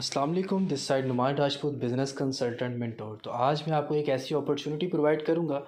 Aslam this side Numan Rajput business consultant mentor तो आज मैं आपको एक ऐसी अपॉर्चुनिटी प्रोवाइड करूँगा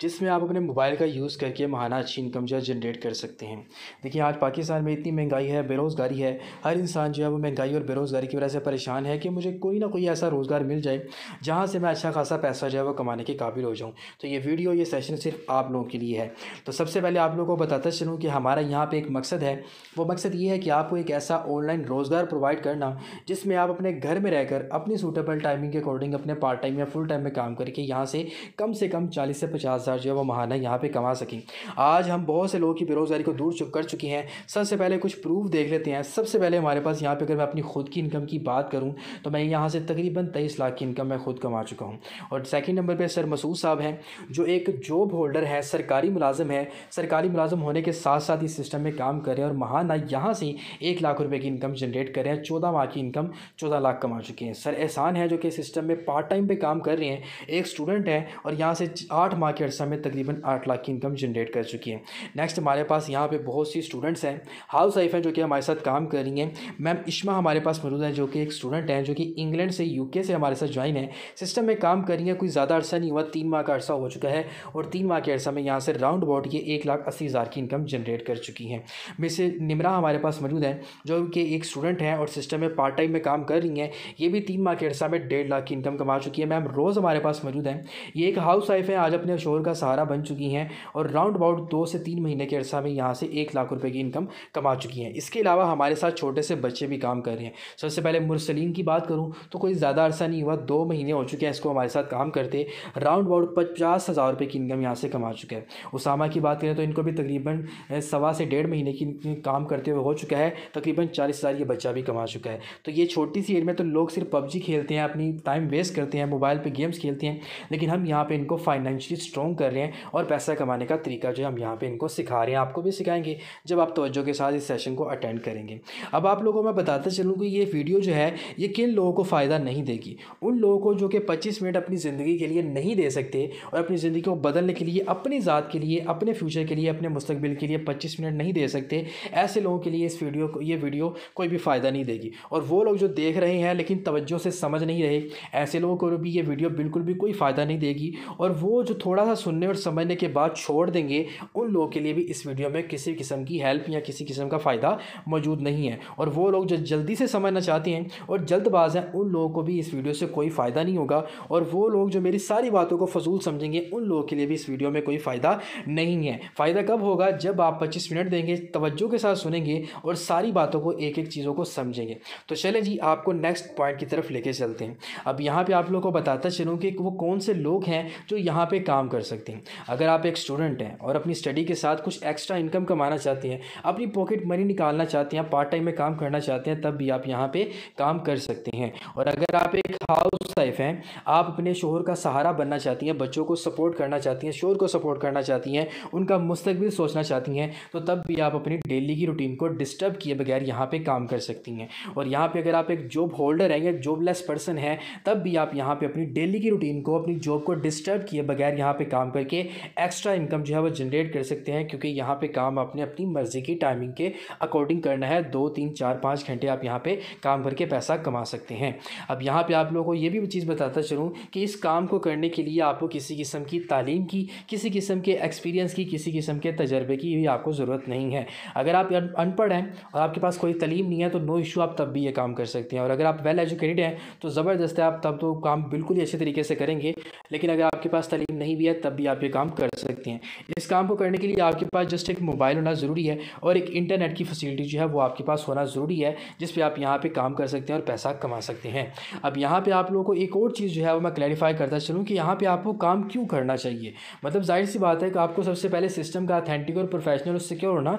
जिसमें आप अपने मोबाइल का यूज़ करके महाना अच्छी इनकम जो है जनरेट कर सकते हैं देखिए आज पाकिस्तान में इतनी महंगाई है बेरोज़गारी है हर इंसान जो है वो महंगाई और बेरोज़गारी की वजह से परेशान है कि मुझे कोई ना कोई ऐसा रोज़गार मिल जाए जहाँ से मैं अच्छा खासा पैसा जो है वो कमाने के काबिल हो जाऊँ तो ये वीडियो ये सेशन सिर्फ आप लोगों के लिए है तो सबसे पहले आप लोगों को बताता चलूँ कि हमारा यहाँ पर एक मकसद है वो मकसद ये है कि आपको एक ऐसा ऑनलाइन रोज़गार प्रोवाइड करना जिसमें आप अपने घर में रहकर अपनी सूटेबल टाइमिंग के अकॉर्डिंग अपने पार्ट टाइम या फुल टाइम में काम करके यहाँ से कम से कम चालीस से पचास हज़ार जो है वो महाना यहाँ पर कमा सकें आज हम बहुत से लोगों की बेरोज़गारी को दूर चुक कर चुके हैं सबसे पहले कुछ प्रूफ देख लेते हैं सबसे पहले हमारे पास यहाँ पर अगर मैं अपनी खुद की इनकम की बात करूँ तो मैं यहाँ से तकरीबन तेईस लाख की इनकम मैं खुद कमा चुका हूँ और सेकेंड नंबर पर सर मसूद साहब हैं जो एक जॉब होल्डर है सरकारी मुलाजम है सरकारी मुलाजम होने के साथ साथ इस सिस्टम में काम कर रहे हैं और महाना यहाँ से एक लाख रुपये की इनकम जनरेट कर रहे हैं चौदह माह की इनकम चौदह चौदह लाख कमा चुके हैं सर एहसान है जो कि सिस्टम में पार्ट टाइम पे काम कर रहे हैं एक स्टूडेंट है और यहाँ से आठ माह के अर्सा में तकरीबन आठ लाख की इनकम जनरेट कर चुकी है नेक्स्ट हमारे पास यहाँ पे बहुत सी स्टूडेंट्स हैं हाउस वाइफ हैं जो कि हमारे साथ काम कर रही हैं मैम इशमा हमारे पास मौजूद है जो कि एक स्टूडेंट हैं जो कि इंग्लैंड से यू से हमारे साथ ज्वाइन है सिस्टम में काम कर रही हैं कोई ज़्यादा अर्सा नहीं हुआ तीन माह का अर्सा हो चुका है और तीन माह के अर्सा में यहाँ से राउंड अबाउट ये एक लाख अस्सी हज़ार की इनकम जनरेट कर चुकी हैं मिसे निमरा हमारे पास मौजूद है जो कि एक स्टूडेंट हैं और सिस्टम में पार्ट टाइम में काम कर कर रही हैं ये भी तीन माह के अर्सा में डेढ़ लाख की इनकम कमा चुकी है मैम रोज़ हमारे पास मौजूद हैं ये एक हाउस वाइफ है आज अपने शोर का सहारा बन चुकी हैं और राउंड अबाउट दो से तीन महीने के अर्सा में यहाँ से एक लाख रुपये की इनकम कमा चुकी हैं इसके अलावा हमारे साथ छोटे से बच्चे भी काम कर रहे हैं सबसे पहले मुरसलीन की बात करूँ तो कोई ज़्यादा अर्सा नहीं हुआ दो महीने हो चुके हैं इसको हमारे साथ काम करते राउंड अबाउट पचास हज़ार रुपये की इनकम यहाँ से कमा चुका है उसामा की बात करें तो इनको भी तकरीबन सवा से डेढ़ महीने की काम करते हुए हो चुका है तकरीबन चालीस हज़ार ये बच्चा भी कमा चुका है तो ये छोटी छोटी सी एज में तो लोग सिर्फ पबजी खेलते हैं अपनी टाइम वेस्ट करते हैं मोबाइल पे गेम्स खेलते हैं लेकिन हम यहाँ पे इनको फाइनेंशियली स्ट्रॉन्ग कर रहे हैं और पैसा कमाने का तरीका जो है हम यहाँ पे इनको सिखा रहे हैं आपको भी सिखाएंगे जब आप तोज्जो के साथ इस सेशन को अटेंड करेंगे अब आप लोगों को मैं बताता चलूँ कि ये वीडियो जो है ये किन लोगों को फ़ायदा नहीं देगी उन लोगों को जो कि पच्चीस मिनट अपनी ज़िंदगी के लिए नहीं दे सकते और अपनी ज़िंदगी को बदलने के लिए अपनी ज़ात के लिए अपने फ्यूचर के लिए अपने मुस्तबिल के लिए पच्चीस मिनट नहीं दे सकते ऐसे लोगों के लिए इस वीडियो को ये वीडियो कोई भी फ़ायदा नहीं देगी और वो लोग जो दे देख रहे हैं लेकिन तवज्जो से समझ नहीं रहे ऐसे लोगों को भी ये वीडियो बिल्कुल भी कोई फ़ायदा नहीं देगी और वो जो थोड़ा सा सुनने और समझने के बाद छोड़ देंगे उन लोगों के लिए भी इस वीडियो में किसी किस्म की हेल्प या किसी किस्म का फ़ायदा मौजूद नहीं है और वो लोग जो जल्दी से समझना चाहते हैं और जल्दबाज हैं उन लोगों को भी इस वीडियो से कोई फ़ायदा नहीं होगा और वो लोग जो मेरी सारी बातों को फजूल समझेंगे उन लोगों के लिए भी इस वीडियो में कोई फ़ायदा नहीं है फ़ायदा कब होगा जब आप पच्चीस मिनट देंगे तवज्जो के साथ सुनेंगे और सारी बातों को एक एक चीज़ों को समझेंगे तो चले जी आप आपको नेक्स्ट पॉइंट की तरफ लेके चलते हैं अब यहाँ पे आप लोगों को बताता चलूँ कि वो कौन से लोग हैं जो यहाँ पे काम कर सकते हैं अगर आप एक स्टूडेंट हैं और अपनी स्टडी के साथ कुछ एक्स्ट्रा इनकम कमाना चाहते हैं अपनी पॉकेट मनी निकालना चाहते हैं पार्ट टाइम में काम करना चाहते हैं तब भी आप यहाँ पर काम कर सकते हैं और अगर आप एक हाउस वाइफ हैं आप अपने शोहर का सहारा बनना चाहती हैं बच्चों को सपोर्ट करना चाहती हैं शोर को सपोर्ट करना चाहती हैं उनका मुस्तबिल सोचना चाहती हैं तो तब भी आप अपनी डेली की रूटीन को डिस्टर्ब किए बगैर यहाँ पर काम कर सकती हैं और यहाँ पर अगर आप एक जॉब होल्डर हैं या जॉबलेस पर्सन हैं तब भी आप यहाँ पर अपनी डेली की रूटीन को अपनी जॉब को डिस्टर्ब किए बगैर यहाँ पर काम करके एक्स्ट्रा इनकम जो है वो जनरेट कर सकते हैं क्योंकि यहाँ पर काम आपने अपनी मर्ज़ी की टाइमिंग के अकॉर्डिंग करना है दो तीन चार पाँच घंटे आप यहाँ पर काम करके पैसा कमा सकते हैं अब यहाँ पर आप लोगों को ये भी चीज़ बताता चलूँ कि इस काम को करने के लिए आपको किसी किस्म की तालीम की किसी किस्म के एक्सपीरियंस की किसी किस्म के तजर्बे की भी आपको ज़रूरत नहीं है अगर आप अनपढ़ हैं और आपके पास कोई तलीम नहीं है तो नो इशू आप तब भी ये काम कर सकते हैं और अगर आप वेल एजुकेटेड हैं तो ज़बरदस्त है आप तब तो काम बिल्कुल ही अच्छे तरीके से करेंगे लेकिन अगर आपके पास तलीम नहीं भी है तब भी आप ये काम कर सकते हैं इस काम को करने के लिए आपके पास जस्ट एक मोबाइल होना ज़रूरी है और एक इंटरनेट की फैसिलिटी जो है वो आपके पास होना ज़रूरी है जिस पर आप यहाँ पर काम कर सकते हैं और पैसा कमा सकते हैं अब यहाँ पर पे आप लोगों को एक और चीज़ जो है वो मैं क्लैरिफाई करता चलूँ कि यहाँ पे आपको काम क्यों करना चाहिए मतलब जाहिर सी बात है कि आपको सबसे पहले सिस्टम का अथेंटिक और प्रोफेशनल और सिक्योर होना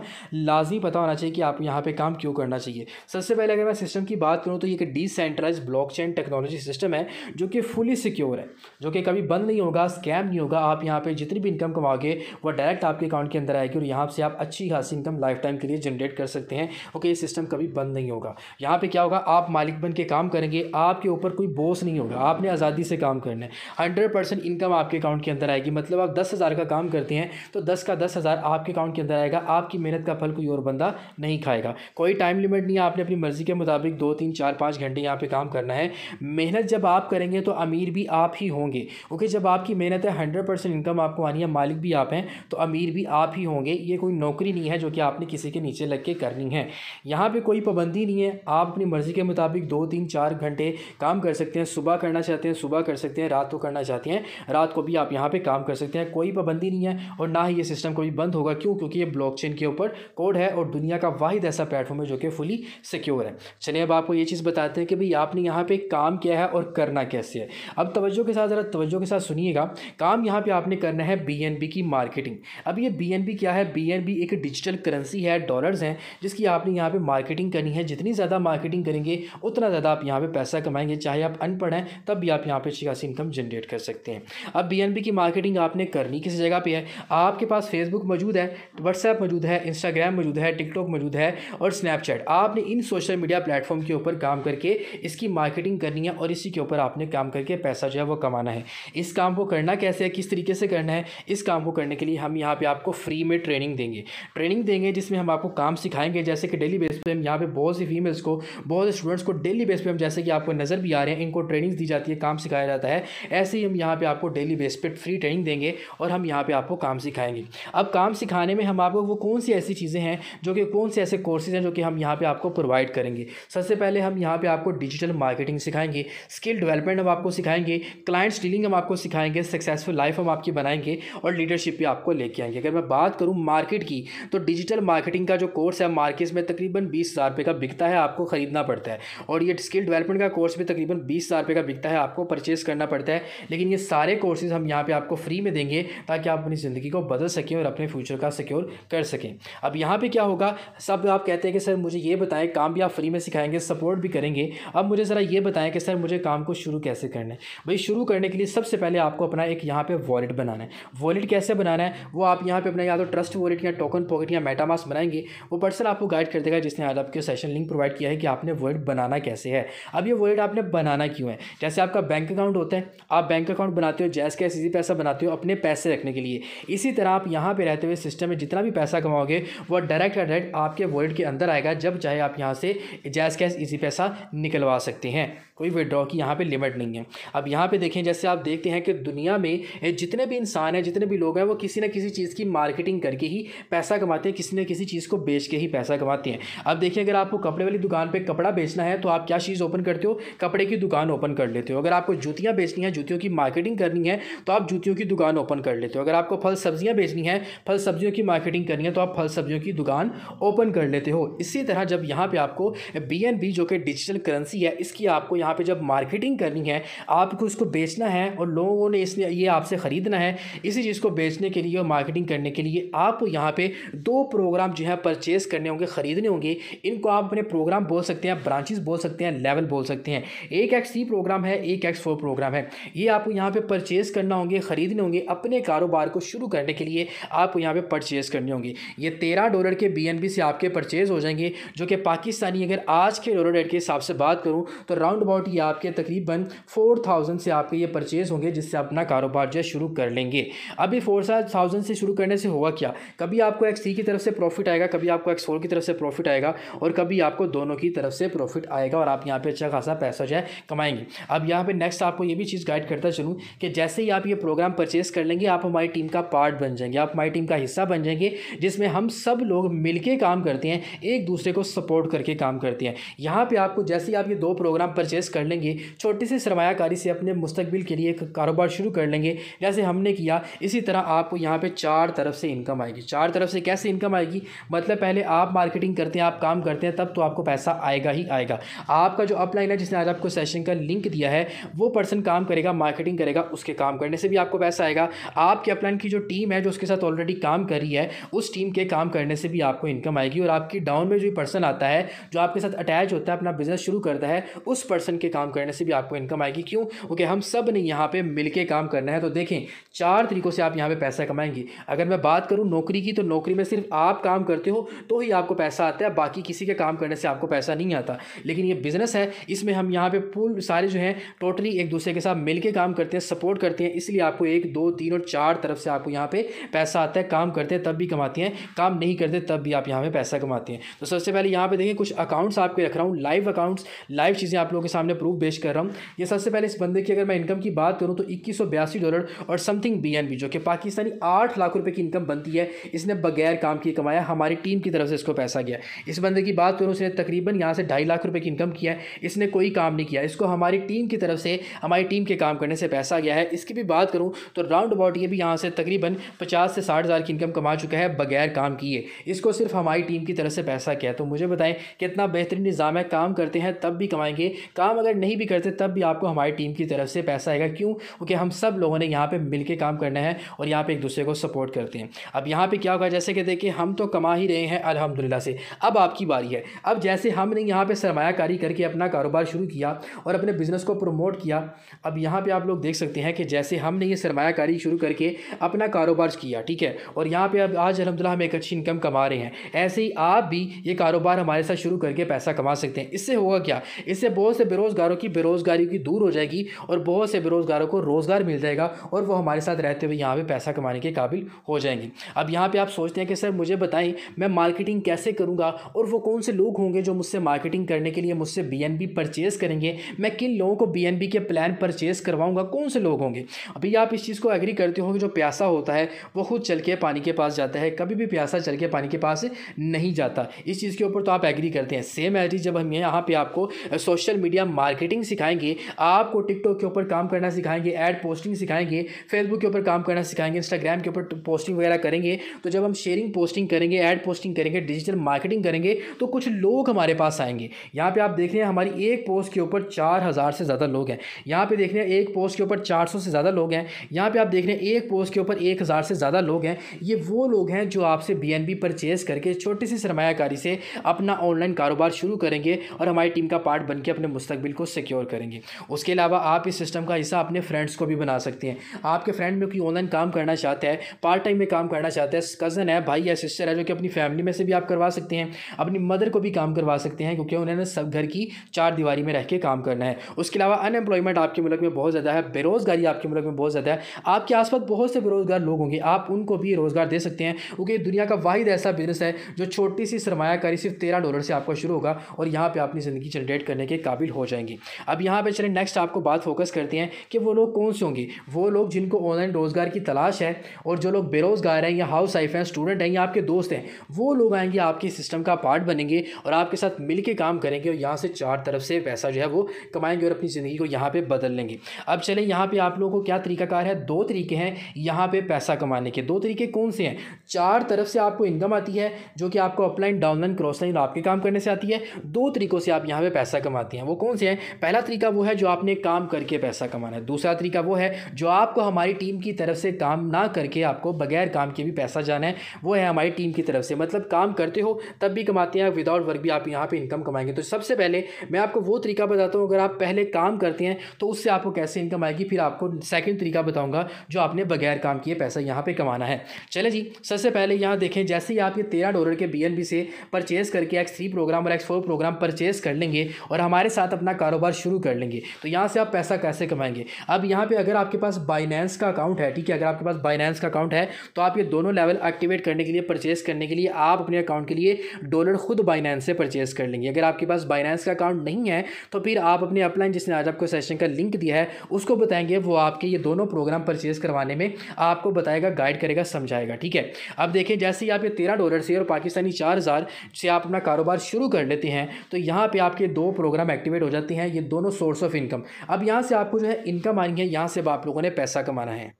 लाजमी पता होना चाहिए कि आप यहाँ पर काम क्यों करना चाहिए सबसे पहले अगर मैं सिस्टम की बात करूँ तो ये एक डिसेंट्राइज ब्लॉक टेक्नोलॉजी सिस्टम है जो कि फुली सिक्योर है जो कि कभी बंद नहीं होगा स्कैम नहीं होगा आप यहाँ पर जितनी भी इनकम कमाओगे वह डायरेक्ट आपके अकाउंट के अंदर आएगी और यहाँ से आप अच्छी खासी इनकम लाइफ टाइम के लिए जनरेट कर सकते हैं ओके ये सिस्टम कभी बंद नहीं होगा यहाँ पर क्या होगा आप मालिक बन के काम करेंगे आपके ऊपर कोई बोस नहीं होगा आपने आज़ादी से काम करना है हंड्रेड परसेंट इनकम आपके अकाउंट के अंदर आएगी मतलब आप दस हज़ार का काम करते हैं तो दस का दस हज़ार आपके अकाउंट के अंदर आएगा आपकी मेहनत का फल कोई और बंदा नहीं खाएगा कोई टाइम लिमिट नहीं है आपने अपनी मर्ज़ी के मुताबिक दो तीन चार पाँच घंटे यहाँ पर काम करना है मेहनत जब आप करेंगे तो अमीर भी आप ही होंगे ओके जब आपकी मेहनत है हंड्रेड परसेंट इनकम आपको आनी है मालिक भी आप हैं तो अमीर भी आप ही होंगे ये कोई नौकरी नहीं है जो कि आपने किसी के नीचे लग के करनी है यहाँ पर कोई पाबंदी नहीं है आप अपनी मर्ज़ी के मुताबिक दो तीन चार घंटे काम कर सकते सकते हैं सुबह करना चाहते हैं सुबह कर सकते हैं रात को करना चाहते हैं रात को भी आप यहाँ पे काम कर सकते हैं कोई पाबंदी नहीं है और ना ही ये सिस्टम कभी बंद होगा क्यों क्योंकि ये ब्लॉकचेन के ऊपर कोड है और दुनिया का वाहिद ऐसा प्लेटफॉर्म है जो कि फुली सिक्योर है चलिए अब आपको ये चीज़ बताते हैं कि भाई आपने यहाँ पर काम किया है और करना कैसे है अब तवज्जो के साथ ज़रा तवज्जो के साथ सुनिएगा काम यहाँ पर आपने करना है बी की मार्केटिंग अब ये बी क्या है बी एक डिजिटल करेंसी है डॉलर्स हैं जिसकी आपने यहाँ पर मार्केटिंग करनी है जितनी ज़्यादा मार्केटिंग करेंगे उतना ज़्यादा आप यहाँ पर पैसा कमाएंगे चाहे आप अनपढ़ हैं तब भी आप यहाँ पे अच्छी खासी इनकम जनरेट कर सकते हैं अब बी की मार्केटिंग आपने करनी किसी जगह पर है आपके पास फेसबुक मौजूद है व्हाट्सएप मौजूद है इंस्टाग्राम मौजूद है टिकटॉक मौजूद है और स्नैपचैट आपने इन सोशल मीडिया प्लेटफॉर्म के ऊपर काम करके इसकी मार्केटिंग करनी है और इसी के ऊपर आपने काम करके पैसा जो है वो कमाना है इस काम को करना कैसे है किस तरीके से करना है इस काम को करने के लिए हम यहाँ पे आपको फ्री में ट्रेनिंग देंगे ट्रेनिंग देंगे जिसमें हम आपको काम सिखाएंगे जैसे कि डेली बेस पे हम यहाँ पे बहुत सी फीमेल्स को बहुत से स्टूडेंट्स को डेली बेस पे हम जैसे कि आपको नज़र भी आ रहे हैं इनको ट्रेनिंग दी जाती है काम सिखाया जाता है ऐसे ही हम यहाँ पर आपको डेली बेस पर फ्री ट्रेनिंग देंगे और हम यहाँ पर आपको काम सिखाएंगे अब काम सिखाने में हम आपको वो कौन सी ऐसी चीज़ें हैं जो कि कौन से ऐसे कोर्सेज हैं जो कि हम यहाँ पर आपको प्रोवाइड करेंगे सबसे पहले हम यहाँ पर आपको डिजिटल मार्केटिंग सिखाएंगे स्किल डेवलपमेंट हम आपको सिखाएंगे क्लाइंट्स डीलिंग हम आपको सिखाएंगे सक्सेसफुल लाइफ हम आपकी बनाएंगे और लीडरशिप भी आपको लेके आएंगे अगर मैं बात करूँ मार्केट की तो डिजिटल मार्केटिंग का जो कोर्स है मार्केट में तकरीबन बीस हज़ार रुपये का बिकता है आपको ख़रीदना पड़ता है और ये स्किल डेवलपमेंट का कोर्स भी तकरीबन बीस हज़ार रुपये का बिकता है आपको परचेज़ करना पड़ता है लेकिन ये सारे कोर्सेज़ हम यहाँ पर आपको फ्री में देंगे ताकि आप अपनी ज़िंदगी को बदल सकें और अपने फ्यूचर का सिक्योर कर सकें अब यहाँ पर क्या होगा सब आप कहते हैं कि सर मुझे ये बताएं काम भी आप फ्री में सिखाएंगे सपोर्ट भी करेंगे अब मुझे ज़रा ये बताएं कि सर मुझे काम को शुरू कैसे करना है भाई शुरू करने के लिए सबसे पहले आपको अपना एक यहाँ पर वॉलेट बनाना है वॉलेट कैसे बनाना है वो आप यहाँ पे अपना या तो ट्रस्ट वॉलेट या टोकन पॉकेट या मेटामास बनाएंगे वो पर्सन आपको गाइड कर देगा जिसने आज आपके सेशन लिंक प्रोवाइड किया है कि आपने वॉलेट बनाना कैसे है अब ये वॉलेट आपने बनाना बनाना क्यों है जैसे आपका बैंक अकाउंट होता है आप बैंक अकाउंट बनाते हो जैस के इसी पैसा बनाते हो अपने पैसे रखने के लिए इसी तरह आप यहाँ पर रहते हुए सिस्टम में जितना भी पैसा कमाओगे वह डायरेक्ट डायरेक्ट आपके वॉलेट के अंदर आएगा जब चाहे आप यहाँ से जैस कैस इसी पैसा निकलवा सकते हैं कोई विड्रॉ की यहाँ पे लिमिट नहीं है अब यहाँ पे देखें जैसे आप देखते हैं कि दुनिया में जितने भी इंसान हैं जितने भी लोग हैं वो किसी ना किसी चीज़ की मार्केटिंग करके ही पैसा कमाते हैं किसी ना किसी चीज़ को बेच के ही पैसा कमाते हैं अब देखिए अगर आपको कपड़े वाली दुकान पर कपड़ा बेचना है तो आप क्या चीज़ ओपन करते हो कपड़े की दुकान ओपन कर लेते हो अगर आपको जूतियाँ बेचनी है जूतियों की मार्केटिंग करनी है तो आप जूतियों की दुकान ओपन कर लेते हो अगर आपको फल सब्जियाँ बेचनी है फल सब्जियों की मार्केटिंग करनी है तो आप फल सब्जियों की दुकान ओपन कर लेते हो इसी तरह जब यहाँ पर आपको बी जो कि डिजिटल करेंसी है इसकी आपको यहाँ पर जब मार्केटिंग करनी है आपको इसको बेचना है और लोगों ने इसने ये आपसे ख़रीदना है इसी चीज़ को बेचने के लिए और मार्केटिंग करने के लिए आपको यहाँ पे दो प्रोग्राम जो है परचेज़ करने होंगे ख़रीदने होंगे इनको आप अपने प्रोग्राम बोल सकते हैं ब्रांचेस बोल सकते हैं लेवल बोल सकते हैं एक है एक्स सी प्रोग्राम है एक एक्स फोर प्रोग्राम है ये आपको यहाँ पे परचेज़ करना होंगे ख़रीदने होंगे अपने कारोबार को शुरू करने के लिए आपको यहाँ पे परचेज़ करनी होंगी ये तेरह डॉलर के बी से आपके परचेज़ हो जाएंगे जो कि पाकिस्तानी अगर आज के डॉलर रेट के हिसाब से बात करूँ तो राउंड अबाउट ये आपके तकरीबन फोर थाउजेंड से आपके ये परचेज़ होंगे जिससे अपना कारोबार जो है शुरू कर लेंगे अभी फोर थाउजेंड से शुरू करने से हुआ क्या कभी आपको एक्स की तरफ से प्रॉफिट आएगा कभी आपको एक्स फोर की तरफ से प्रॉफिट आएगा और कभी आपको दोनों की तरफ से प्रॉफिट आएगा और आप यहाँ पर अच्छा खासा पैसा जो है कमाएंगे अब यहाँ पे नेक्स्ट आपको ये भी चीज़ गाइड करता चलूँ कि जैसे ही आप ये प्रोग्राम परचेस कर लेंगे आप हमारी टीम का पार्ट बन जाएंगे आप हमारी टीम का हिस्सा बन जाएंगे जिसमें हम सब लोग मिल काम करते हैं एक दूसरे को सपोर्ट करके काम करते हैं यहाँ पर आपको जैसे ही आप ये दो प्रोग्राम परचेस कर लेंगे छोटी सी सरमाकारी से अपने मुस्तबिल के लिए एक कारोबार शुरू कर लेंगे जैसे हमने किया इसी तरह आपको यहाँ पर चार तरफ से इनकम आएगी चार तरफ से कैसे इनकम आएगी मतलब पहले आप मार्केटिंग करते हैं आप काम करते हैं तब तो आपको पैसा आएगा ही आएगा आपका जो अपलाइन है जिसने आज आपको सेशन फ्रीलैंसिंग का लिंक दिया है वो पर्सन काम करेगा मार्केटिंग करेगा उसके काम करने से भी आपको पैसा आएगा आपके अपलाइन की जो टीम है जो उसके साथ ऑलरेडी काम कर रही है उस टीम के काम करने से भी आपको इनकम आएगी और आपकी डाउन में जो पर्सन आता है जो आपके साथ अटैच होता है अपना बिजनेस शुरू करता है उस पर्सन के काम करने से भी आपको इनकम आएगी क्यों ओके हम सब ने यहाँ पर मिल काम करना है तो देखें चार तरीक़ों से आप यहाँ पर पैसा कमाएंगे अगर मैं बात करूँ नौकरी की तो नौकरी में सिर्फ आप काम करते हो तो ही आपको पैसा आता है बाकी किसी के काम करने से आपको पैसा नहीं आता लेकिन ये बिज़नेस है इसमें हम यहाँ पे पूरी सारे जो हैं टोटली एक दूसरे के साथ मिलकर काम करते हैं सपोर्ट करते हैं इसलिए आपको एक दो तीन और चार तरफ से आपको यहाँ पर पैसा आता है काम करते हैं तब भी कमाते हैं काम नहीं करते तब भी आप यहाँ पर पैसा कमाते हैं तो सबसे पहले यहाँ पर देखें कुछ अकाउंट्स आपके रख रहा हूँ लाइव अकाउंट्स लाइव चीज़ें आप लोगों के सामने प्रूफ पेश कर रहा हूँ ये सबसे पहले इस बंदे की अगर मैं इनकम की बात करूँ तो इक्कीस डॉलर और समथिंग बी जो कि पाकिस्तानी आठ लाख रुपये की इनकम बनती है इसने बगैर काम किए कमाया हमारी टीम की तरफ से इसको पैसा गया इस बंदे की बात करूँ उसने तकरीबन यहाँ से ढाई लाख रुपये की इनकम किया है इसने कोई काम नहीं किया इसको हमारी टीम की तरफ से हमारी टीम के काम करने से पैसा गया है इसकी भी बात करूँ तो राउंड अबाउट ये भी यहाँ से तकरीबन पचास से साठ हज़ार की इनकम कमा चुका है बगैर काम किए इसको सिर्फ हमारी टीम की तरफ से पैसा किया तो मुझे बताएं कितना बेहतरीन निज़ाम है काम करते हैं तब भी कमाएंगे काम अगर नहीं भी करते तब भी आपको हमारी टीम की तरफ से पैसा आएगा क्यों क्योंकि हम सब लोगों ने यहाँ पर मिल काम करना है और यहाँ पर एक दूसरे को सपोर्ट करते हैं अब यहाँ पर क्या होगा जैसे कि देखिए हम तो कमा ही रहे हैं अलहमदिल्ला से अब आपकी बारी है अब जैसे हमने यहाँ पर सरमाकारी करके अपना कारोबार शुरू किया और अपने बिज़नेस को प्रमोट किया अब यहाँ पर आप लोग देख सकते हैं कि जैसे हमने ये सरमाकारी शुरू करके अपना कारोबार किया ठीक है और यहाँ पर अब आज अलहमदिल्ला हम एक अच्छी इनकम कमा रहे हैं ऐसे ही आप भी ये कारोबार हमारे साथ शुरू करके पैसा कमा सकते हैं इससे होगा क्या इससे बहुत से बेरोज़गारों की बेरोज़गारी की दूर हो जाएगी और बहुत से बेरोज़गारों को रोज़गार मिल जाएगा और वो हमारे साथ रहते हुए यहाँ पर पैसा कमाने के काबिल हो जाएंगे अब यहाँ पर आप सोचते हैं कि सर मुझे बताएं मैं मार्केटिंग कैसे करूँगा और वो कौन से लोग होंगे जो मुझसे मार्केटिंग करने के लिए मुझसे बी एन बी परचेज़ करेंगे मैं किन लोगों को बी के प्लान परचेज़ करवाऊँगा कौन से लोग होंगे अभी आप इस चीज़ को एग्री करते हो कि जो प्यासा होता है वो खुद चल के पानी के पास जाता है कभी भी प्यासा चल के पानी के पास नहीं जाता इस चीज़ के ऊपर तो आप एग्री करते हैं सेम एज जब हम यहाँ पर आपको सोशल मीडिया मार्केटिंग सिखाएंगे आपको टिकटॉक के ऊपर काम करना सिखाएंगे ऐड पोस्टिंग सिखाएंगे फेसबुक के ऊपर काम करना सिखाएंगे इंस्टाग्राम के ऊपर पोस्टिंग तो वगैरह करेंगे तो जब हम शेयरिंग पोस्टिंग करेंगे ऐड पोस्टिंग करेंगे डिजिटल मार्केटिंग करेंगे तो कुछ लोग हमारे पास आएंगे यहाँ पर आप देख रहे हैं हमारी एक पोस्ट के ऊपर चार हज़ार से ज़्यादा लोग हैं यहाँ पे देख रहे हैं एक पोस्ट के ऊपर चार सौ से ज़्यादा लोग हैं यहाँ पे आप देख रहे हैं एक पोस्ट के ऊपर एक हज़ार से ज़्यादा लोग हैं ये वो लोग हैं जो आपसे बी एन बी परचेज़ करके छोटी सी सरमाकारी से अपना ऑनलाइन कारोबार शुरू करेंगे और हमारी टीम का पार्ट बन के अपने मुस्तबिल को सिक्योर करेंगे उसके अलावा आप इस सिस्टम का हिस्सा अपने फ्रेंड्स को भी बना सकते हैं आपके फ्रेंड में कोई ऑनलाइन काम करना चाहता है पार्ट टाइम में काम करना चाहता है कज़न है भाई या सिस्टर है जो कि अपनी फैमिली में से भी आप करवा सकते हैं अपनी मदर को भी काम करवा सकते हैं क्योंकि उन्होंने सब घर की चार दीवारी में रह के काम करना है उसके अलावा अनएम्प्लॉयमेंट आपके मुल्क में बहुत ज़्यादा है बेरोज़गारी आपके मुल्क में बहुत ज़्यादा है आपके आसपास बहुत से बेरोज़गार लोग होंगे आप उनको भी रोज़गार दे सकते हैं क्योंकि दुनिया का वाहिद ऐसा बिजनेस है जो छोटी सी सरमाकारी सिर्फ तेरह डॉलर से आपका शुरू होगा और यहाँ पर अपनी ज़िंदगी जनरेट करने के काबिल हो जाएंगी अब यहाँ पर चलें नेक्स्ट आपको बात फोकस करते हैं कि वो लोग कौन से होंगे वो लोग जिनको ऑनलाइन रोज़गार की तलाश है और जो लोग बेरोज़गार हैं या हाउस वाइफ हैं स्टूडेंट हैं या आपके दोस्त हैं वो लोग आएंगे आपके सिस्टम का पार्ट बनेंगे और आपके साथ मिल के काम करेंगे और यहाँ से चार तरफ से पैसा जो है वो कमाएंगे और अपनी ज़िंदगी को यहाँ पे बदल लेंगे अब चले यहाँ पे आप लोगों को क्या तरीकाकार है दो तरीके हैं यहाँ पे पैसा कमाने के दो तरीके कौन से हैं चार तरफ से आपको इनकम आती है जो कि आपको अपलाइन डाउनलाइन क्रॉसलाइन आपके काम करने से आती है दो तरीक़ों से आप यहाँ पर पैसा कमाते हैं वो कौन से हैं पहला तरीका वो है जो आपने काम करके पैसा कमाना है दूसरा तरीका वो है जो आपको हमारी टीम की तरफ से काम ना करके आपको बगैर काम के भी पैसा जाना है वो है हमारी टीम की तरफ से मतलब काम करते हो तब भी कमाते हैं विदाउट वर्क भी आप यहाँ पर इनकम कमाएंगे तो सबसे पहले मैं आपको वो तरीका बताता हूँ अगर आप पहले काम करते हैं तो उससे आपको कैसे इनकम आएगी फिर आपको सेकेंड तरीका बताऊँगा जो आपने बगैर काम किए पैसा यहाँ पर कमाना है चले जी सबसे पहले यहाँ देखें जैसे ही आप ये तेरह डॉलर के बी से परचेज़ करके एक्स थ्री प्रोग्राम और एक्स फोर प्रोग्राम परचेज़ कर लेंगे और हमारे साथ अपना कारोबार शुरू कर लेंगे तो यहाँ से आप पैसा कैसे कमाएंगे अब यहाँ पर अगर आपके पास बाइनेंस का अकाउंट है ठीक है अगर आपके पास बाइनेंस का अकाउंट है तो आप ये दोनों लेवल एक्टिवेट करने के लिए परचेज़ करने के लिए आप अपने अकाउंट के लिए डॉलर खुद बाइनेंस से परचेज़ कर लेंगे अगर आपके पास बाइनेंस का अकाउंट नहीं है तो फिर आप आप अपने अपलाइन जिसने आज आपको सेशन का लिंक दिया है उसको बताएंगे वो आपके ये दोनों प्रोग्राम परचेज़ करवाने में आपको बताएगा गाइड करेगा समझाएगा ठीक है अब देखिए जैसे ही आप ये तेरह डॉलर से और पाकिस्तानी चार हज़ार से आप अपना कारोबार शुरू कर लेते हैं तो यहाँ पर आपके दो प्रोग्राम एक्टिवेट हो जाते हैं ये दोनों सोर्स ऑफ इनकम अब यहाँ से आपको जो है इनकम आनी है यहाँ से आप लोगों ने पैसा कमाना है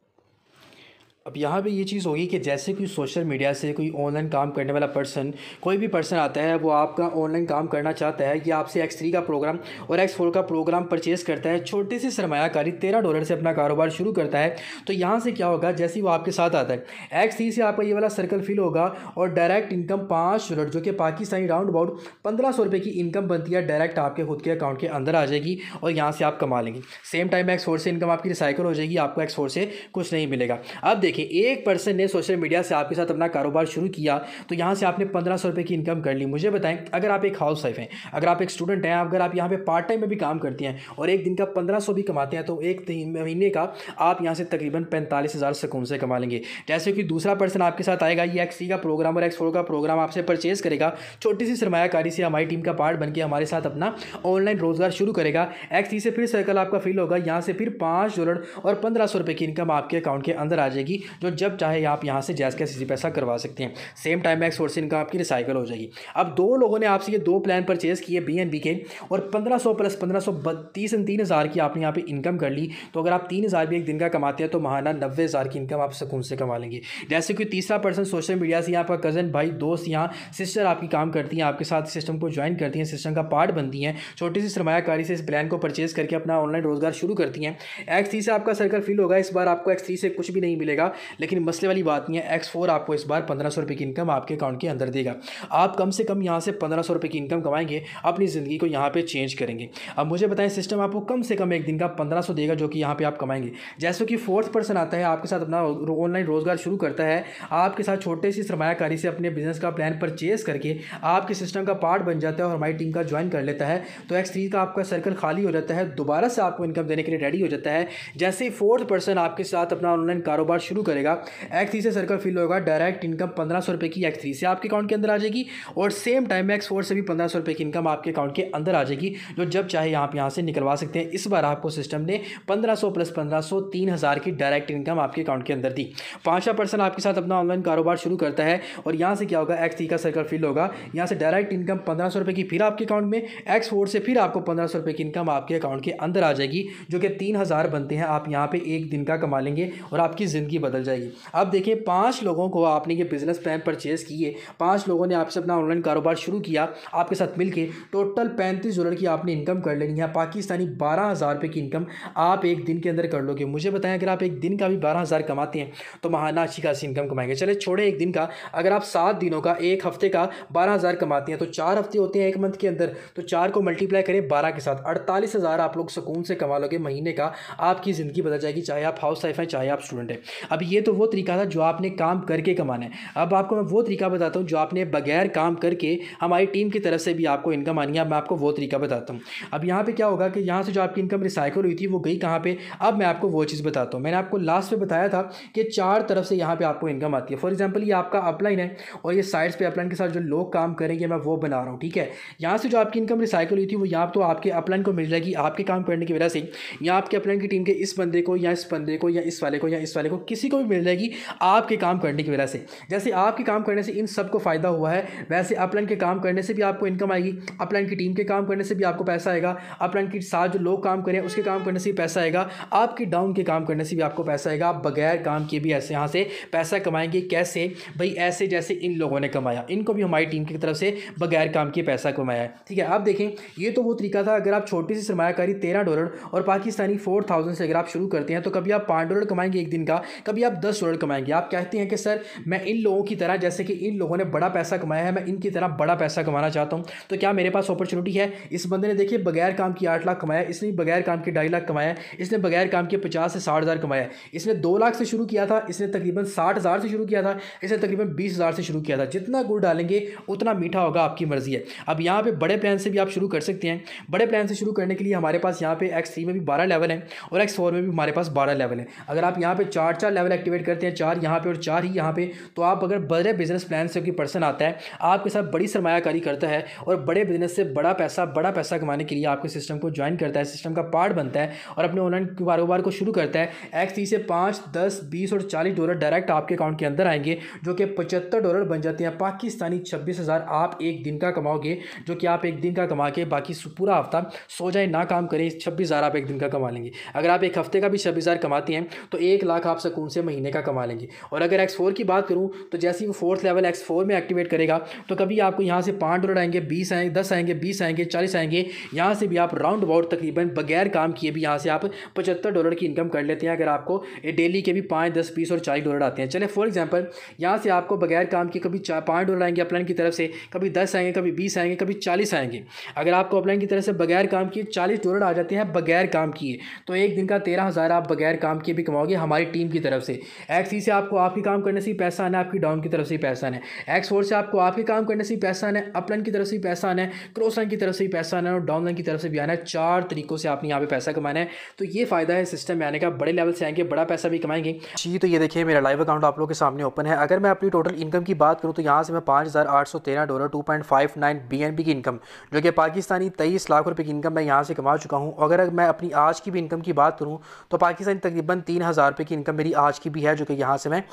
अब यहाँ पे ये चीज़ होगी कि जैसे कोई सोशल मीडिया से कोई ऑनलाइन काम करने वाला पर्सन कोई भी पर्सन आता है वो आपका ऑनलाइन काम करना चाहता है या आपसे एक्स थ्री का प्रोग्राम और एक्स फोर का प्रोग्राम परचेज़ करता है छोटे से सरमाकारी तेरह डॉलर से अपना कारोबार शुरू करता है तो यहाँ से क्या होगा जैसे वो आपके साथ आता है एक्स थ्री से आपका ये वाला सर्कल फिल होगा और डायरेक्ट इनकम पाँच डॉलर जो कि पाकिस्तानी राउंड अबाउट पंद्रह सौ रुपये की इनकम बनती है डायरेक्ट आपके खुद के अकाउंट के अंदर आ जाएगी और यहाँ से आप कमा लेंगे सेम टाइम एक्स फोर से इनकम आपकी रिसाइकल हो जाएगी आपको एक्स फोर से कुछ नहीं मिलेगा अब देखें एक पर्सन ने सोशल मीडिया से आपके साथ अपना कारोबार शुरू किया तो यहाँ से आपने पंद्रह सौ रुपये की इनकम कर ली मुझे बताएं अगर आप एक हाउस वाइफ हैं अगर आप एक स्टूडेंट हैं अगर आप यहाँ पे पार्ट टाइम में भी काम करती हैं और एक दिन का पंद्रह सौ भी कमाते हैं तो एक महीने का आप यहाँ से तकरीबन पैंतालीस हज़ार सकून से कमा लेंगे जैसे कि दूसरा पर्सन आपके साथ आएगा ये एक्स का प्रोग्राम और एक्स का प्रोग्राम आपसे परचेज़ करेगा छोटी सी सरमाकारी से हमारी टीम का पार्ट बन हमारे साथ अपना ऑनलाइन रोज़गार शुरू करेगा एक्सी से फिर सर्कल आपका फिल होगा यहाँ से फिर पाँच डॉलर और पंद्रह सौ रुपये की इनकम आपके अकाउंट के अंदर आ जाएगी जो जब चाहे आप यहाँ से जैस कैसे पैसा करवा सकते हैं same time X four income आपकी रिसाइकल हो जाएगी अब दो लोगों ने आपसे ये दो प्लान परचेज़ किए बी एंड बी के और पंद्रह सौ प्लस पंद्रह सौ बत्तीस तीन हज़ार की आपने यहाँ पर इनकम कर ली तो अगर आप तीन हज़ार भी एक दिन का कमाते हैं तो महाना नब्बे हज़ार की इनकम आप सुकून से कमा लेंगे जैसे कि तीसरा पर्सन सोशल मीडिया से आपका कज़न भाई दोस्त यहाँ सिस्टर आपकी काम करती हैं आपके साथ सिस्टम को ज्वाइन करती हैं सिस्टम का पार्ट बनती हैं छोटी सी सरमाकारी से इस प्लान को परचेज़ करके अपना ऑनलाइन रोज़गार शुरू करती हैं एक्स थ्री से आपका सर्कल फिल होगा इस बार आपको एक्स थ्री से कुछ भी नहीं मिलेगा देगा लेकिन मसले वाली बात नहीं है एक्स फोर आपको इस बार पंद्रह सौ रुपये की इनकम आपके अकाउंट के अंदर देगा आप कम से कम यहाँ से पंद्रह सौ रुपये की इनकम कमाएंगे अपनी ज़िंदगी को यहाँ पर चेंज करेंगे अब मुझे बताएं सिस्टम आपको कम से कम एक दिन का पंद्रह सौ देगा जो कि यहाँ पर आप कमाएंगे जैसे कि फोर्थ पर्सन आता है आपके साथ अपना ऑनलाइन रोज़गार शुरू करता है आपके साथ छोटे सी सरमाकारी से अपने बिजनेस का प्लान परचेज करके आपके सिस्टम का पार्ट बन जाता है और हमारी टीम का ज्वाइन कर लेता है तो एक्स थ्री का आपका सर्कल खाली हो जाता है दोबारा से आपको इनकम देने के लिए रेडी हो जाता है जैसे ही फोर्थ पर्सन आपके साथ अपना ऑनलाइन कारोबार शुरू शुरू करेगा एक्स थ्री से सर्कल फिल होगा डायरेक्ट इनकम पंद्रह सौ रुपये की एक्स थ्री से आपके अकाउंट के अंदर आ जाएगी और सेम टाइम एक्स फोर से भी पंद्रह सौ रुपये की इनकम आपके अकाउंट के अंदर आ जाएगी जो जब चाहे आप यहाँ से निकलवा सकते हैं इस बार आपको सिस्टम ने पंद्रह सौ प्लस पंद्रह सौ तीन हज़ार की डायरेक्ट इनकम आपके अकाउंट के अंदर दी पाँचवा पर्सन आपके साथ अपना ऑनलाइन कारोबार शुरू करता है और यहाँ से क्या होगा एक्स थ्री का सर्कल फिल होगा यहाँ से डायरेक्ट इनकम पंद्रह सौ रुपये की फिर आपके अकाउंट में एक्स फोर से फिर आपको पंद्रह सौ रुपये की इनकम आपके अकाउंट के अंदर आ जाएगी जो कि तीन हज़ार बनते हैं आप यहाँ पे एक दिन का कमा लेंगे और आपकी ज़िंदगी बदल जाएगी अब देखिए पांच लोगों को आपने ये बिज़नेस प्लान परचेज़ किए पांच लोगों ने आपसे अपना ऑनलाइन कारोबार शुरू किया आपके साथ मिलकर टोटल पैंतीस डॉलर की आपने इनकम कर लेनी है पाकिस्तानी बारह हज़ार रुपये की इनकम आप एक दिन के अंदर कर लोगे मुझे बताएं अगर आप एक दिन का भी बारह हज़ार कमाते हैं तो महाना अच्छी खासी इनकम कमाएंगे चले छोड़े एक दिन का अगर आप सात दिनों का एक हफ्ते का बारह हज़ार कमाते हैं तो चार हफ्ते होते हैं एक मंथ के अंदर तो चार को मल्टीप्लाई करें बारह के साथ अड़तालीस हज़ार आप लोग सुकून से कमा लोगे महीने का आपकी ज़िंदगी बदल जाएगी चाहे आप हाउस वाइफ हैं चाहे आप स्टूडेंट हैं अब ये तो वो तरीका था जो आपने काम करके कमाना है अब आपको मैं वो तरीका बताता हूँ जो आपने बगैर काम करके हमारी टीम की तरफ से भी आपको इनकम आनी है अब मैं आपको वो तरीका बताता हूँ अब यहाँ पर क्या होगा कि यहाँ से जो आपकी इनकम रिसाइकल हुई थी वो गई कहाँ पर अब मैं आपको वो चीज़ बताता हूँ मैंने आपको लास्ट में बताया था कि चार तरफ से यहाँ पर आपको इनकम आती है फॉर एग्जाम्पल ये आपका अपलाइन है और ये साइड्स पर अपलाइन के साथ जो लोग काम करेंगे मैं वो बना रहा हूँ ठीक है यहाँ से जो आपकी इनकम रिसाइकल हुई थी वो यहाँ तो आपके अपलाइन को मिल जाएगी आपके काम करने की वजह से या आपके अपलाइन की टीम के इस बंदे को या इस बंदे को या इस वाले को या इस वाले को किसी किसी को भी मिल जाएगी आपके काम करने की वजह से जैसे आपके काम करने से इन सब को फ़ायदा हुआ है वैसे अपलाइन के काम करने से भी आपको इनकम आएगी अपलाइन की टीम के काम करने से भी आपको पैसा आएगा अपलाइन के साथ जो लोग काम करें उसके काम करने से भी पैसा आएगा आपके डाउन के काम करने से भी आपको पैसा आएगा आप बगैर काम किए भी ऐसे यहाँ से पैसा कमाएंगे कैसे भाई ऐसे जैसे इन लोगों ने कमाया इनको भी हमारी टीम की तरफ से बगैर काम किए पैसा कमाया है ठीक है आप देखें ये तो वो तरीका था अगर आप छोटी सी सरमाकारी तेरह डॉलर और पाकिस्तानी फोर थाउजेंड से अगर आप शुरू करते हैं तो कभी आप पाँच डॉलर कमाएंगे एक दिन का कभी कभी आप दस डॉलर कमाएंगे आप कहते हैं कि सर मैं इन लोगों की तरह जैसे कि इन लोगों ने बड़ा पैसा कमाया है मैं इनकी तरह बड़ा पैसा कमाना चाहता हूँ तो क्या मेरे पास अपॉर्चुनिटी है इस बंदे ने देखिए बगैर काम की आठ लाख कमाया इसने बगैर काम के ढाई लाख कमाया इसने बगैर काम के पचास से साठ कमाया इसने दो लाख से शुरू किया था इसने तकरीबन साठ से शुरू किया था इसने तकरीबन बीस से शुरू किया था जितना गुड़ डालेंगे उतना मीठा होगा आपकी मर्ज़ी है अब यहाँ पर बड़े प्लान से भी आप शुरू कर सकते हैं बड़े प्लान से शुरू करने के लिए हमारे पास यहाँ पे एक्स में भी बारह लेवल है और एक्स में भी हमारे पास बारह लेवल है अगर आप यहाँ पे चार चार लेवल एक्टिवेट करते हैं चार यहाँ पे और चार ही यहाँ पे तो आप अगर बड़े बिजनेस प्लान से कोई पर्सन आता है आपके साथ बड़ी सरमाकारी करता है और बड़े बिजनेस से बड़ा पैसा बड़ा पैसा कमाने के लिए आपके सिस्टम को ज्वाइन करता है सिस्टम का पार्ट बनता है और अपने ऑनलाइन कारोबार को शुरू करता है एक्स से पाँच दस बीस और चालीस डॉलर डायरेक्ट आपके अकाउंट के अंदर आएंगे जो कि पचहत्तर डॉलर बन जाते हैं पाकिस्तानी छब्बीस आप एक दिन का कमाओगे जो कि आप एक दिन का कमा के बाकी पूरा हफ्ता सो जाए ना काम करें छब्बीस आप एक दिन का कमा लेंगे अगर आप एक हफ्ते का भी छब्बीस कमाते हैं तो एक लाख आप सकून उनसे महीने का कमा लेंगे और अगर एक्स फोर की बात करूँ तो जैसे ही वो फोर्थ लेवल एक्स फोर में एक्टिवेट करेगा तो कभी आपको यहाँ से पाँच डॉलर आएंगे बीस आएंगे दस आएंगे बीस आएंगे चालीस आएंगे यहाँ से भी आप राउंड अबाउट तकरीबन बगैर काम किए भी यहाँ से आप पचहत्तर डॉलर की इनकम कर लेते हैं अगर आपको डेली के भी पाँच दस बीस और चालीस डॉलर आते हैं चले फॉर एग्जाम्पल यहाँ से आपको बगैर काम के कभी पाँच डॉलर आएंगे अपलाइन की तरफ से कभी दस आएंगे कभी बीस आएंगे कभी चालीस आएंगे अगर आपको अपलाइन की तरफ से बगैर काम किए चालीस डॉलर आ जाते हैं बगैर काम किए तो एक दिन का तेरह हज़ार आप बगैर काम किए भी कमाओगे हमारी टीम की तरफ तरफ से एक्स ई से आपको आपके काम करने से ही पैसा आना है आपकी डाउन की तरफ से ही पैसा आना है एक्स फोर से आपको आपके काम करने से ही पैसा आना है अपलन की तरफ से ही पैसा आना है क्रॉस लाइन की तरफ से ही पैसा आना है और डाउन लाइन की तरफ से भी आना है चार तरीकों से आपने यहाँ पे पैसा कमाना है तो ये फायदा है सिस्टम में आने का बड़े लेवल से आएंगे बड़ा पैसा भी कमाएंगे जी तो ये देखिए मेरा लाइव अकाउंट आप लोग के सामने ओपन है अगर मैं अपनी टोटल इनकम की बात करूँ तो यहाँ से मैं पाँच हज़ार आठ सौ तेरह dollar two point five nine B N B की इनकम जो कि पाकिस्तानी तेईस लाख रुपये की इनकम मैं यहाँ से कमा चुका हूँ अगर मैं अपनी आज की भी इनकम की बात करूँ तो पाकिस्तानी तकरीबन तीन हज़ार रुपये की इनकम मेरी आज आज की भी है जो कि यहाँ से मैं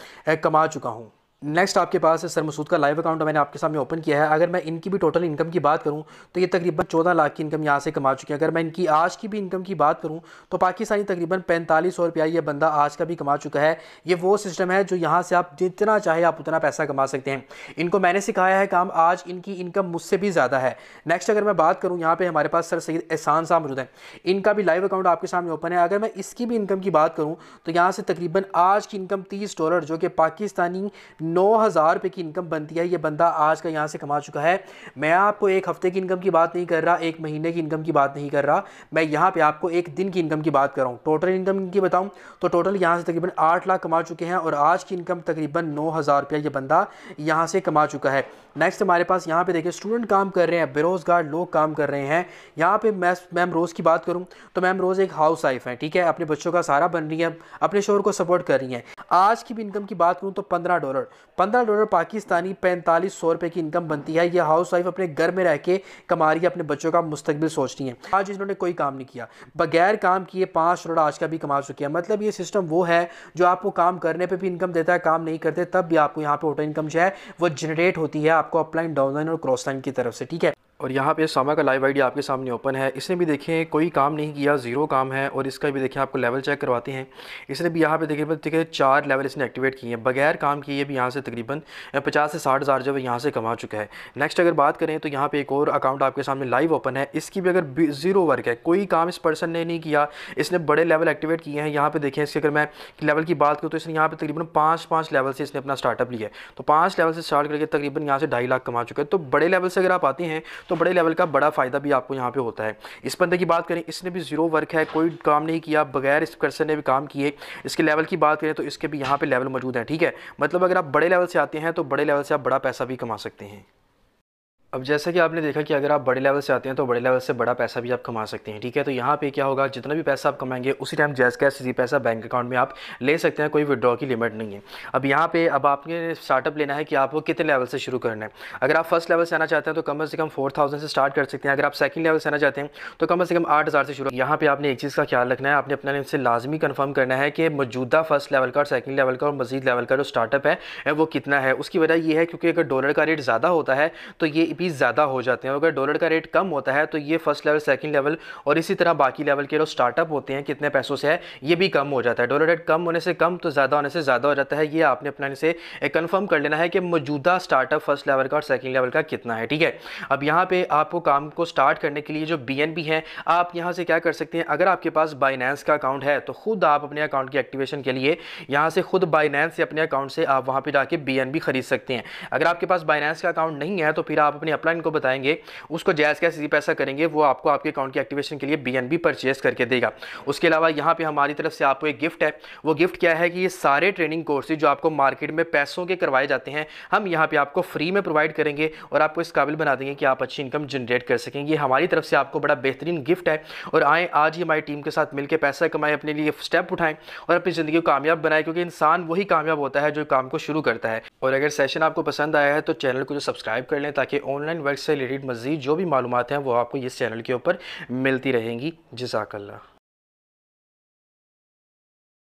कमा चुका हूँ नेक्स्ट आपके पास है सर मसूद का लाइव अकाउंट मैंने आपके सामने ओपन किया है अगर मैं इनकी भी टोटल इनकम की बात करूं तो ये तकरीबन चौदह लाख की इनकम यहाँ से कमा चुके हैं अगर मैं इनकी आज की भी इनकम की बात करूं तो पाकिस्तानी तकरीबन पैंतालीस सौ रुपया ये बंदा आज का भी कमा चुका है ये वो सिस्टम है जो यहाँ से आप जितना चाहे आप उतना पैसा कमा सकते हैं इनको मैंने सिखाया है काम आज इनकी इनकम मुझसे भी ज़्यादा है नेक्स्ट अगर मैं बात करूँ यहाँ पर हमारे पास सर सैद एहसान साहब मौजूद हैं इनका भी लाइव अकाउंट आपके सामने ओपन है अगर मैं इसकी भी इनकम की बात करूँ तो यहाँ से तकरीबन आज की इनकम तीस डॉलर जो कि पाकिस्तानी नौ हज़ार रुपये की इनकम बनती है ये बंदा आज का यहाँ से कमा चुका है मैं आपको एक हफ़्ते की इनकम की बात नहीं कर रहा एक महीने की इनकम की बात नहीं कर रहा मैं यहाँ पर आपको एक दिन की इनकम की बात कर रहा हूँ टोटल इनकम की बताऊँ तो टोटल यहाँ से तकरीबन आठ लाख कमा चुके हैं और आज की इनकम तकरीबन नौ हज़ार रुपया ये बंदा यहाँ से कमा चुका है नेक्स्ट हमारे पास यहाँ पे देखिए स्टूडेंट काम कर रहे हैं बेरोज़गार लोग काम कर रहे हैं यहाँ पे मैं मैम रोज़ की बात करूँ तो मैम रोज़ एक हाउस वाइफ हैं ठीक है अपने बच्चों का सहारा बन रही है अपने शोर को सपोर्ट कर रही हैं आज की भी इनकम की बात करूँ तो पंद्रह डॉलर पंद्रह डॉलर पाकिस्तानी पैंतालीस सौ रुपये की इनकम बनती है ये हाउस वाइफ अपने घर में रह के कमा रही है अपने बच्चों का मुस्तबिल सोचती है आज इन्होंने कोई काम नहीं किया बगैर काम किए पाँच करोड़ आज का भी कमा चुके हैं मतलब ये सिस्टम वो है जो आपको काम करने पर भी इनकम देता है काम नहीं करते तब भी आपको यहाँ पर ऑटो इनकम जो है वो जनरेट होती है आपको अपलाइन डाउनलाइन और क्रॉसलाइन की तरफ से ठीक है और यहाँ पे सामा का लाइव आईडी आपके सामने ओपन है इसने भी देखें कोई काम नहीं किया ज़ीरो काम है और इसका भी देखें आपको लेवल चेक करवाते हैं इसने भी यहाँ पे देखिए मतलब देखिए चार लेवल इसने एक्टिवेट किए हैं बगैर काम किए भी यहाँ से तकरीबन पचास से साठ हज़ार जो है यहाँ से कमा चुका है नेक्स्ट अगर बात करें तो यहाँ पर एक और अकाउंट आपके सामने लाइव ओपन है इसकी भी अगर ज़ीरो वर्क है कोई काम इस पर्सन ने नहीं किया इसने बड़े लेवल एक्टिवेट किए हैं यहाँ पर देखें इसके अगर मैं लेवल की बात करूँ तो इसने यहाँ पर तकरीबन पाँच पाँच लेवल से इसने अपना स्टार्टअप लिया है तो पाँच लेवल से स्टार्ट करके तकरीबन यहाँ से ढाई लाख कमा चुका है तो बड़े लेवल से अगर आप आते हैं तो बड़े लेवल का बड़ा फ़ायदा भी आपको यहाँ पर होता है इस बंदे की बात करें इसने भी ज़ीरो वर्क है कोई काम नहीं किया बगैर इस कर्सन ने भी काम किए इसके लेवल की बात करें तो इसके भी यहाँ पर लेवल मौजूद हैं ठीक है मतलब अगर आप बड़े लेवल से आते हैं तो बड़े लेवल से आप बड़ा पैसा भी कमा सकते हैं अब जैसा कि आपने देखा कि अगर आप बड़े लेवल से आते हैं तो बड़े लेवल से बड़ा पैसा भी आप कमा सकते हैं ठीक है तो यहाँ पे क्या होगा जितना भी पैसा आप कमाएंगे उसी टाइम जैस कैसे सीधी पैसा बैंक अकाउंट में आप ले सकते हैं कोई विड्रॉ की लिमिट नहीं है अब यहाँ पे अब आपने स्टार्टअप लेना है कि आपको कितने लेवल से शुरू करना है अगर आप फर्स्ट लेवल से आना चाहते हैं तो कम से कम फोर से स्टार्ट कर सकते हैं अगर आप सेकंड लेवल से आना चाहते हैं तो कम से कम आठ से शुरू यहाँ पर आपने एक चीज़ का ख्याल रखना है आपने अपने से लाजमी कन्फर्म करना है कि मौजूदा फर्स्ट लेवल का और सेकेंड लेवल का और मजीद लेवल का जो स्टार्टअप है वो कितना है उसकी वजह यह है क्योंकि अगर डॉलर का रेट ज़्यादा होता है तो ये रुपीज़ ज़्यादा हो जाते हैं अगर डॉलर का रेट कम होता है तो ये फर्स्ट लेवल सेकंड लेवल और इसी तरह बाकी लेवल के जो स्टार्टअप होते हैं कितने पैसों से है ये भी कम हो जाता है डॉलर रेट कम होने से कम तो ज़्यादा होने से ज़्यादा हो जाता है ये आपने अपने से कन्फर्म कर लेना है कि मौजूदा स्टार्टअप फर्स्ट लेवल का और सेकेंड लेवल का कितना है ठीक है अब यहाँ पर आपको काम को स्टार्ट करने के लिए जो बी है आप यहाँ से क्या कर सकते हैं अगर आपके पास बाइनेंस का अकाउंट है तो खुद आप अपने अकाउंट की एक्टिवेशन के लिए यहाँ से खुद बाइनेंस से अपने अकाउंट से आप वहाँ पर जाके बी खरीद सकते हैं अगर आपके पास बाइनेंस का अकाउंट नहीं है तो फिर आप अपने अपने अपलाइन को बताएंगे उसको जैस कैसे जी पैसा करेंगे वो आपको आपके अकाउंट की एक्टिवेशन के लिए बी एन करके देगा उसके अलावा यहाँ पर हमारी तरफ से आपको एक गिफ्ट है वो गिफ्ट क्या है कि ये सारे ट्रेनिंग कोर्सेज जो आपको मार्केट में पैसों के करवाए जाते हैं हम यहाँ पर आपको फ्री में प्रोवाइड करेंगे और आपको इस काबिल बना देंगे कि आप अच्छी इनकम जनरेट कर सकें ये हमारी तरफ से आपको बड़ा बेहतरीन गिफ्ट है और आए आज ही हमारी टीम के साथ मिलकर पैसा कमाए अपने लिए स्टेप उठाएं और अपनी ज़िंदगी को कामयाब बनाए क्योंकि इंसान वही कामयाब होता है जो काम को शुरू करता है और अगर सेशन आपको पसंद आया है तो चैनल को जो सब्सक्राइब कर लें ताकि ऑनलाइन से रिलेटेड मजीद जो भी मालूम हैं वो आपको इस चैनल के ऊपर मिलती रहेंगी जजाकल्ला